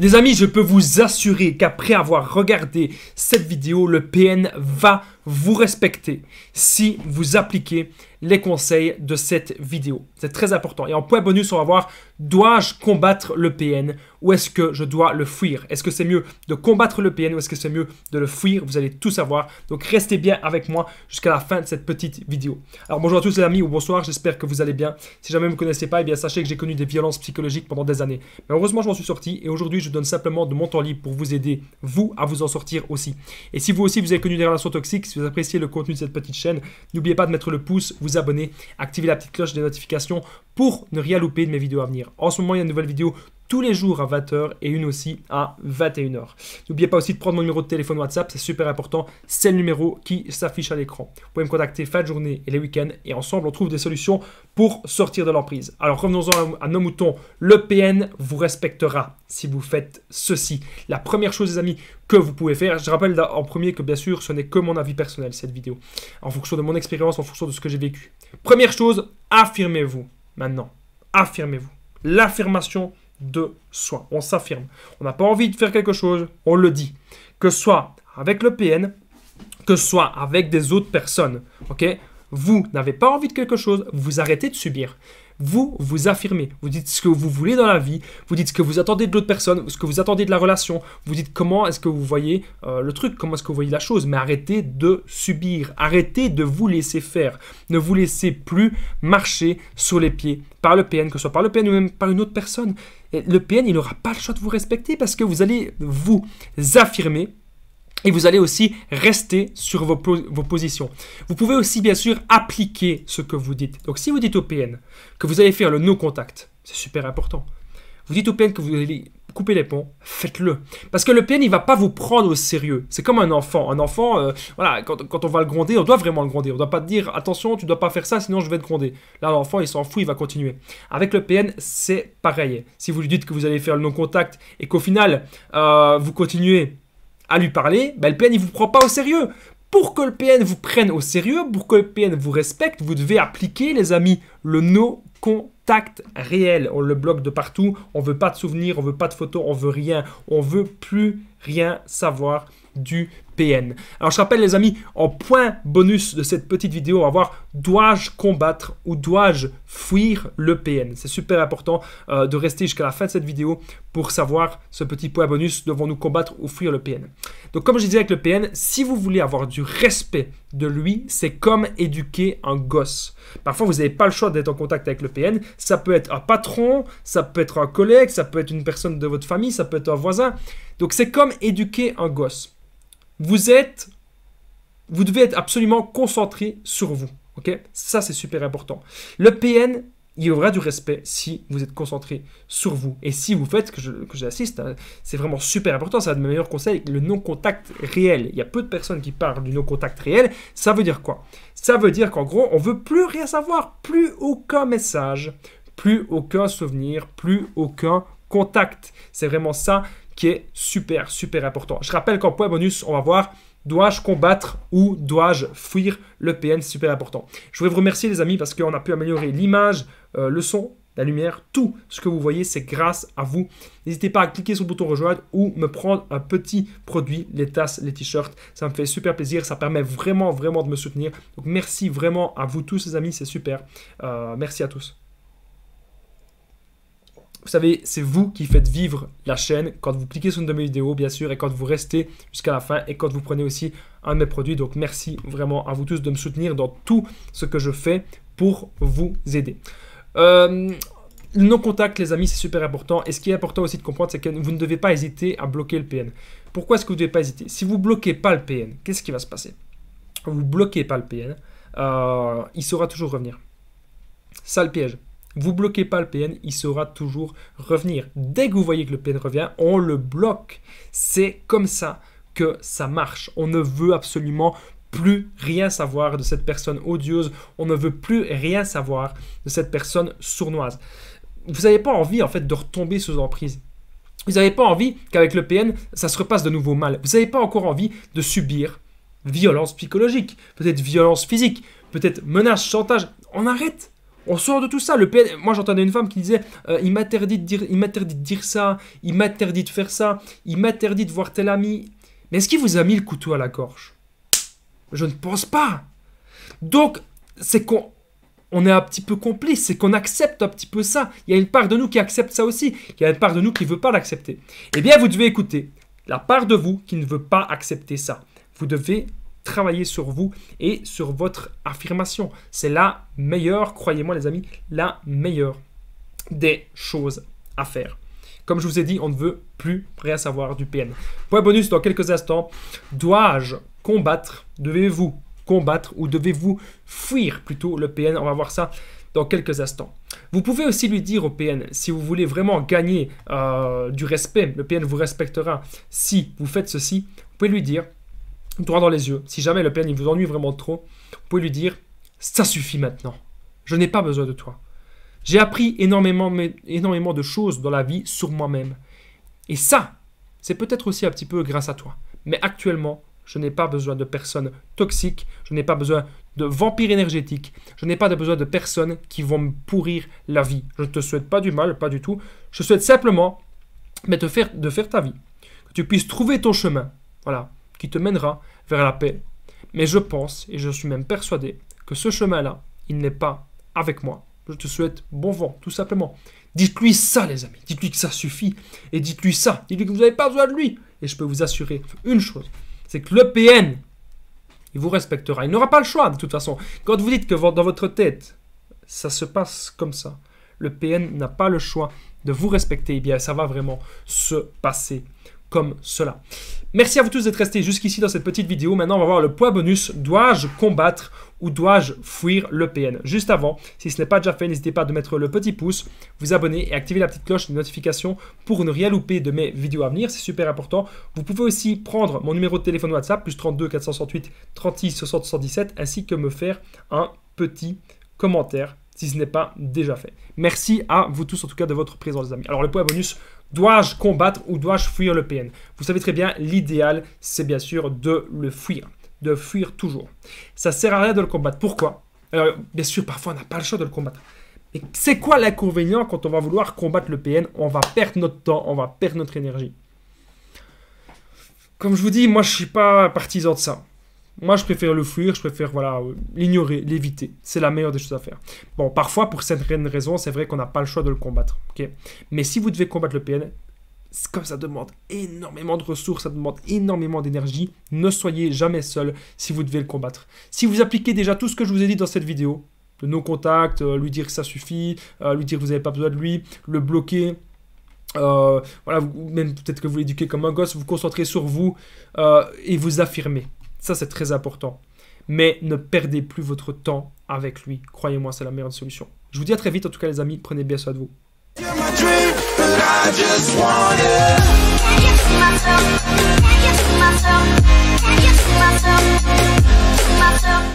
Les amis, je peux vous assurer qu'après avoir regardé cette vidéo, le PN va vous respecter si vous appliquez les conseils de cette vidéo. C'est très important. Et en point bonus, on va voir, dois-je combattre le PN ou est-ce que je dois le fuir Est-ce que c'est mieux de combattre le PN ou est-ce que c'est mieux de le fuir Vous allez tout savoir. Donc restez bien avec moi jusqu'à la fin de cette petite vidéo. Alors bonjour à tous les amis ou bonsoir, j'espère que vous allez bien. Si jamais vous ne me connaissez pas, eh bien sachez que j'ai connu des violences psychologiques pendant des années. Mais heureusement, je m'en suis sorti et aujourd'hui, je donne simplement de mon temps libre pour vous aider, vous, à vous en sortir aussi. Et si vous aussi, vous avez connu des relations toxiques, vous appréciez le contenu de cette petite chaîne, n'oubliez pas de mettre le pouce, vous abonner, activer la petite cloche des notifications pour ne rien louper de mes vidéos à venir. En ce moment, il y a une nouvelle vidéo tous les jours à 20h et une aussi à 21h. N'oubliez pas aussi de prendre mon numéro de téléphone WhatsApp, c'est super important, c'est le numéro qui s'affiche à l'écran. Vous pouvez me contacter fin de journée et les week-ends et ensemble on trouve des solutions pour sortir de l'emprise. Alors revenons-en à nos moutons, le PN vous respectera si vous faites ceci. La première chose les amis que vous pouvez faire, je rappelle en premier que bien sûr ce n'est que mon avis personnel cette vidéo, en fonction de mon expérience, en fonction de ce que j'ai vécu. Première chose, affirmez-vous maintenant, affirmez-vous. L'affirmation de soi. On s'affirme. On n'a pas envie de faire quelque chose, on le dit. Que ce soit avec le PN, que ce soit avec des autres personnes. ok vous n'avez pas envie de quelque chose, vous arrêtez de subir vous vous affirmez. Vous dites ce que vous voulez dans la vie, vous dites ce que vous attendez de l'autre personne, ce que vous attendez de la relation, vous dites comment est-ce que vous voyez euh, le truc, comment est-ce que vous voyez la chose, mais arrêtez de subir, arrêtez de vous laisser faire, ne vous laissez plus marcher sur les pieds par le PN, que ce soit par le PN ou même par une autre personne. Et le PN, il n'aura pas le choix de vous respecter parce que vous allez vous affirmer et vous allez aussi rester sur vos, positions. Vous pouvez aussi bien sûr appliquer ce que vous dites. Donc si vous dites au PN que vous allez faire le non contact, c'est super important. Vous dites au PN que vous allez couper les ponts, faites-le. Parce que le PN, il va pas vous prendre au sérieux. C'est comme un enfant. Un enfant, euh, voilà, quand, on va le gronder, on doit vraiment le gronder. On doit pas te dire, attention, tu dois pas faire ça, sinon je vais te gronder. Là, l'enfant, il s'en fout, il va continuer. Avec le PN, c'est pareil. Si vous lui dites que vous allez faire le non-contact et qu'au final, euh, vous continuez à lui parler, bah, le PN il vous prend pas au sérieux. Pour que le PN vous prenne au sérieux, pour que le PN vous respecte, vous devez appliquer, les amis, le no contact réel. On le bloque de partout, on veut pas de souvenirs, on veut pas de photos, on veut rien, on veut plus rien savoir du alors je rappelle les amis, en point bonus de cette petite vidéo, on va voir dois-je combattre ou dois-je fuir le PN. C'est super important euh, de rester jusqu'à la fin de cette vidéo pour savoir ce petit point bonus, devons-nous combattre ou fuir le PN. Donc comme je disais avec le PN, si vous voulez avoir du respect de lui, c'est comme éduquer un gosse. Parfois vous n'avez pas le choix d'être en contact avec le PN, ça peut être un patron, ça peut être un collègue, ça peut être une personne de votre famille, ça peut être un voisin. Donc c'est comme éduquer un gosse vous êtes, vous devez être absolument concentré sur vous. Ok Ça, c'est super important. Le PN, il y aura du respect si vous êtes concentré sur vous. Et si vous faites, que j'assiste, que hein, c'est vraiment super important, c'est un de mes meilleurs conseils, le non-contact réel. Il y a peu de personnes qui parlent du non-contact réel. Ça veut dire quoi Ça veut dire qu'en gros, on veut plus rien savoir, plus aucun message, plus aucun souvenir, plus aucun contact. C'est vraiment ça qui est super, super important. Je rappelle qu'en point bonus, on va voir Dois-je combattre ou dois-je fuir le PN Super important. Je voulais vous remercier les amis parce qu'on a pu améliorer l'image, euh, le son, la lumière, tout ce que vous voyez, c'est grâce à vous. N'hésitez pas à cliquer sur le bouton rejoindre ou me prendre un petit produit, les tasses, les t-shirts. Ça me fait super plaisir, ça permet vraiment, vraiment de me soutenir. Donc merci vraiment à vous tous les amis, c'est super. Euh, merci à tous. Vous savez, c'est vous qui faites vivre la chaîne quand vous cliquez sur une de mes vidéos, bien sûr, et quand vous restez jusqu'à la fin et quand vous prenez aussi un de mes produits. Donc, merci vraiment à vous tous de me soutenir dans tout ce que je fais pour vous aider. Euh, le non-contact, les amis, c'est super important. Et ce qui est important aussi de comprendre, c'est que vous ne devez pas hésiter à bloquer le PN. Pourquoi est-ce que vous ne devez pas hésiter Si vous bloquez pas le PN, qu'est-ce qui va se passer Vous bloquez pas le PN, euh, il saura toujours revenir. Ça le piège. Vous bloquez pas le PN, il saura toujours revenir. Dès que vous voyez que le PN revient, on le bloque. C'est comme ça que ça marche. On ne veut absolument plus rien savoir de cette personne odieuse. On ne veut plus rien savoir de cette personne sournoise. Vous n'avez pas envie en fait de retomber sous emprise. Vous n'avez pas envie qu'avec le PN, ça se repasse de nouveau mal. Vous n'avez pas encore envie de subir violence psychologique, peut-être violence physique, peut-être menace, chantage. On arrête. On sort de tout ça. Le Moi, j'entendais une femme qui disait euh, Il m'interdit de, dire... Il de dire ça, il m'interdit de faire ça, il m'interdit de voir tel ami. Mais est-ce qu'il vous a mis le couteau à la gorge Je ne pense pas. Donc, c'est qu'on est un petit peu complice, c'est qu'on accepte un petit peu ça. Il y a une part de nous qui accepte ça aussi. Il y a une part de nous qui ne veut pas l'accepter. Eh bien, vous devez écouter la part de vous qui ne veut pas accepter ça. Vous devez travailler sur vous et sur votre affirmation. C'est la meilleure, croyez-moi les amis, la meilleure des choses à faire. Comme je vous ai dit, on ne veut plus rien savoir du PN. Point bonus dans quelques instants. Dois-je combattre Devez-vous combattre ou devez-vous fuir plutôt le PN On va voir ça dans quelques instants. Vous pouvez aussi lui dire au PN, si vous voulez vraiment gagner euh, du respect, le PN vous respectera si vous faites ceci, vous pouvez lui dire, droit dans les yeux. Si jamais Le père il vous ennuie vraiment trop, vous pouvez lui dire ça suffit maintenant. Je n'ai pas besoin de toi. J'ai appris énormément, énormément de choses dans la vie sur moi-même. Et ça, c'est peut-être aussi un petit peu grâce à toi. Mais actuellement, je n'ai pas besoin de personnes toxiques, je n'ai pas besoin de vampires énergétiques, je n'ai pas besoin de personnes qui vont me pourrir la vie. Je ne te souhaite pas du mal, pas du tout. Je souhaite simplement mais te faire, de faire ta vie, que tu puisses trouver ton chemin. Voilà, qui te mènera vers la paix. Mais je pense, et je suis même persuadé, que ce chemin-là, il n'est pas avec moi. Je te souhaite bon vent, tout simplement. Dites-lui ça, les amis. Dites-lui que ça suffit. Et dites-lui ça. Dites-lui que vous n'avez pas besoin de lui. Et je peux vous assurer une chose, c'est que le PN, il vous respectera. Il n'aura pas le choix, de toute façon. Quand vous dites que dans votre tête, ça se passe comme ça, le PN n'a pas le choix de vous respecter, et eh bien ça va vraiment se passer comme cela. Merci à vous tous d'être restés jusqu'ici dans cette petite vidéo. Maintenant, on va voir le poids bonus. Dois-je combattre ou dois-je fuir le PN Juste avant, si ce n'est pas déjà fait, n'hésitez pas à mettre le petit pouce, vous abonner et activer la petite cloche de notification pour ne rien louper de mes vidéos à venir. C'est super important. Vous pouvez aussi prendre mon numéro de téléphone WhatsApp, plus 32 468 36 60 ainsi que me faire un petit commentaire si ce n'est pas déjà fait. Merci à vous tous en tout cas de votre présence les amis. Alors le point bonus, dois-je combattre ou dois-je fuir le PN Vous savez très bien, l'idéal c'est bien sûr de le fuir, de fuir toujours. Ça sert à rien de le combattre. Pourquoi Alors bien sûr parfois on n'a pas le choix de le combattre. Mais c'est quoi l'inconvénient quand on va vouloir combattre le PN On va perdre notre temps, on va perdre notre énergie. Comme je vous dis, moi je suis pas partisan de ça. Moi, je préfère le fuir, je préfère voilà euh, l'ignorer, l'éviter. C'est la meilleure des choses à faire. Bon, parfois, pour certaines raisons, c'est vrai qu'on n'a pas le choix de le combattre. ok Mais si vous devez combattre le PN, comme ça demande énormément de ressources, ça demande énormément d'énergie, ne soyez jamais seul si vous devez le combattre. Si vous appliquez déjà tout ce que je vous ai dit dans cette vidéo, de nos contacts, euh, lui dire que ça suffit, euh, lui dire que vous n'avez pas besoin de lui, le bloquer, voilà, vous, même peut-être que vous l'éduquez comme un gosse, vous concentrez sur vous et vous affirmez. Ça, c'est très important. Mais ne perdez plus votre temps avec lui. Croyez-moi, c'est la meilleure solution. Je vous dis à très vite, en tout cas, les amis. Prenez bien soin de vous.